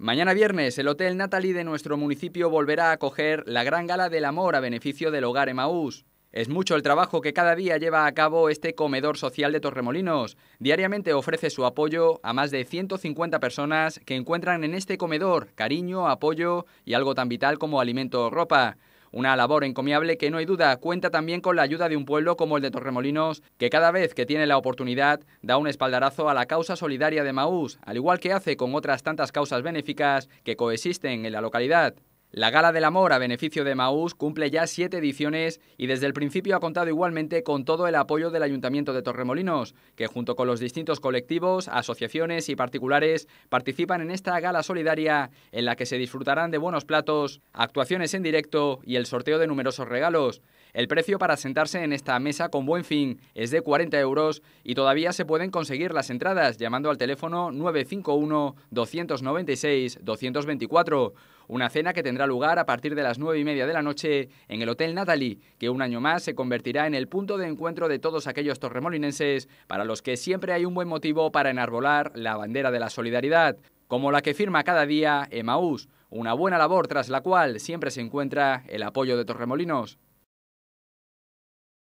Mañana viernes, el Hotel Natalie de nuestro municipio volverá a acoger la gran gala del amor a beneficio del hogar Emaús. Es mucho el trabajo que cada día lleva a cabo este comedor social de Torremolinos. Diariamente ofrece su apoyo a más de 150 personas que encuentran en este comedor cariño, apoyo y algo tan vital como alimento o ropa. Una labor encomiable que no hay duda cuenta también con la ayuda de un pueblo como el de Torremolinos, que cada vez que tiene la oportunidad da un espaldarazo a la causa solidaria de Maús, al igual que hace con otras tantas causas benéficas que coexisten en la localidad. La Gala del Amor a beneficio de Maús cumple ya siete ediciones y desde el principio ha contado igualmente con todo el apoyo del Ayuntamiento de Torremolinos, que junto con los distintos colectivos, asociaciones y particulares participan en esta gala solidaria en la que se disfrutarán de buenos platos, actuaciones en directo y el sorteo de numerosos regalos. El precio para sentarse en esta mesa con buen fin es de 40 euros y todavía se pueden conseguir las entradas llamando al teléfono 951 296 224 una cena que tendrá lugar a partir de las nueve y media de la noche en el Hotel Natalie, que un año más se convertirá en el punto de encuentro de todos aquellos torremolinenses para los que siempre hay un buen motivo para enarbolar la bandera de la solidaridad, como la que firma cada día Emaús, una buena labor tras la cual siempre se encuentra el apoyo de Torremolinos.